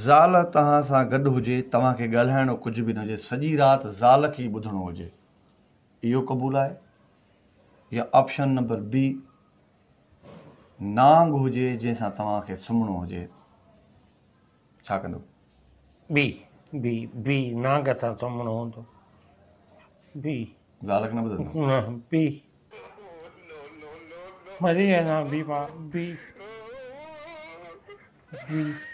ज़ाल तव्हां सां गॾु हुजे तव्हांखे ॻाल्हाइणो कुझु बि न हुजे सॼी राति ज़ाल खे ई ॿुधणो हुजे इहो क़बूल आहे या ऑप्शन नंबर बी नांग हुजे जंहिंसां तव्हांखे सुम्हणो हुजे छा कंदो बी बी बी नांग सां सुम्हणो हूंदो बी ज़ाल खे न ॿुधंदो न बी मरी वञा बी बी बी